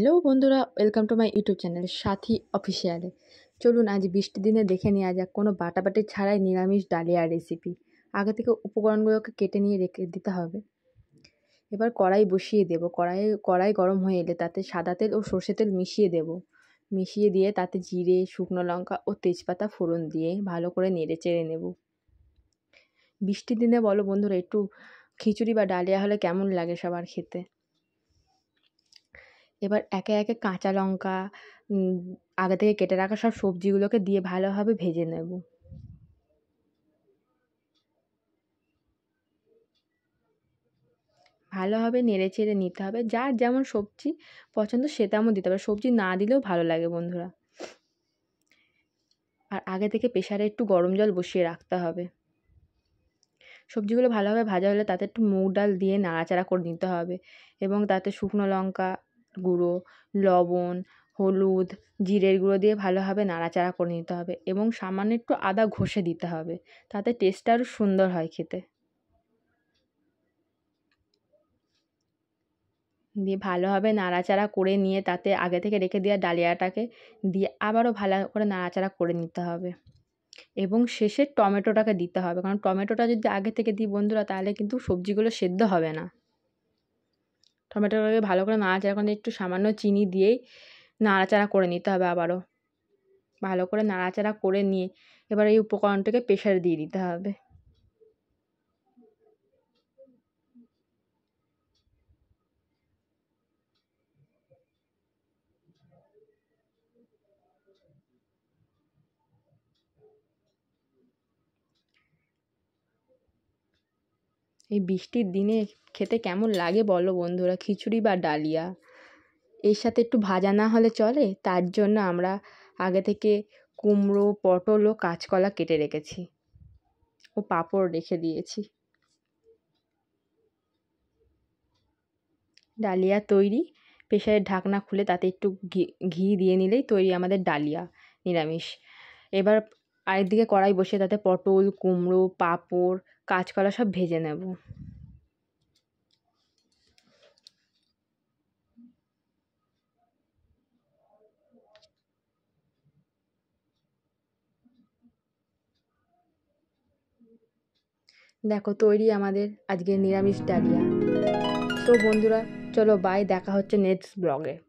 hello বন্ধুরা welcome to my YouTube channel Sathi অফিসিয়ালে চলুন আজ বৃষ্টির দিনে দেখে নেওয়া যাক কোনো বাটাবাটি ছাড়াই নিরামিষ ডালিয়া রেসিপি আগে থেকে উপকরণগুলোকে কেটে নিয়ে রেখে দিতে হবে এবার কড়াই বসিয়ে দেব কড়াই কড়াই গরম হয়ে এলে তাতে সাদা তেল ও সর্ষে তেল মিশিয়ে দেব মিশিয়ে দিয়ে তাতে জিরে শুকনো লঙ্কা ও তেজপাতা ফোড়ন দিয়ে ভালো করে নেড়ে চেড়ে নেব বৃষ্টির দিনে বলো বন্ধুরা একটু খিচুড়ি বা ডালিয়া হলে কেমন লাগে সবার খেতে এবার একে একে কাঁচা লঙ্কা আগে থেকে কেটে রাখা সব সবজিগুলোকে দিয়ে ভালোভাবে ভেজে নেব ভালোভাবে নেড়ে চেড়ে নিতে হবে যার যেমন সবজি পছন্দ সে তেমন দিতে হবে সবজি না দিলেও ভালো লাগে বন্ধুরা আর আগে থেকে প্রেশারে একটু গরম জল বসিয়ে রাখতে হবে সবজিগুলো ভালোভাবে ভাজা হলে তাতে একটু মুগ ডাল দিয়ে নাড়াচাড়া করে নিতে হবে এবং তাতে শুকনো লঙ্কা গুঁড়ো লবণ হলুদ জিরের গুঁড়ো দিয়ে ভালোভাবে নাড়াচাড়া করে নিতে হবে এবং সামান্য একটু আদা ঘষে দিতে হবে তাতে টেস্টটা আরও সুন্দর হয় খেতে দিয়ে ভালোভাবে নাড়াচাড়া করে নিয়ে তাতে আগে থেকে রেখে দেওয়া ডালিয়াটাকে দিয়ে আবারও ভালো করে নাড়াচাড়া করে নিতে হবে এবং শেষে টমেটোটাকে দিতে হবে কারণ টমেটোটা যদি আগে থেকে দিই বন্ধুরা তাহলে কিন্তু সবজিগুলো সেদ্ধ হবে না টমেটোটাকে ভালো করে নাড়াচাড়া করে একটু সামান্য চিনি দিয়েই নাড়াচাড়া করে নিতে হবে আবারও ভালো করে নাড়াচাড়া করে নিয়ে এবার এই উপকরণটাকে প্রেশারে দিয়ে দিতে হবে এই বৃষ্টির দিনে খেতে কেমন লাগে বলো বন্ধুরা খিচুড়ি বা ডালিয়া এর সাথে একটু ভাজা না হলে চলে তার জন্য আমরা আগে থেকে কুমড়ো পটল ও কাঁচকলা কেটে রেখেছি ও পাঁপড় রেখে দিয়েছি ডালিয়া তৈরি প্রেশারের ঢাকনা খুলে তাতে একটু ঘি ঘি দিয়ে নিলেই তৈরি আমাদের ডালিয়া নিরামিষ এবার আর এদিকে কড়াই বসে তাতে পটল কুমড়ো পাঁপড় কাঁচকলা সব ভেজে নেব দেখো তৈরি আমাদের আজকে নিরামিষ ডালিয়া তো বন্ধুরা চলো বাই দেখা হচ্ছে নেক্সট ব্লগে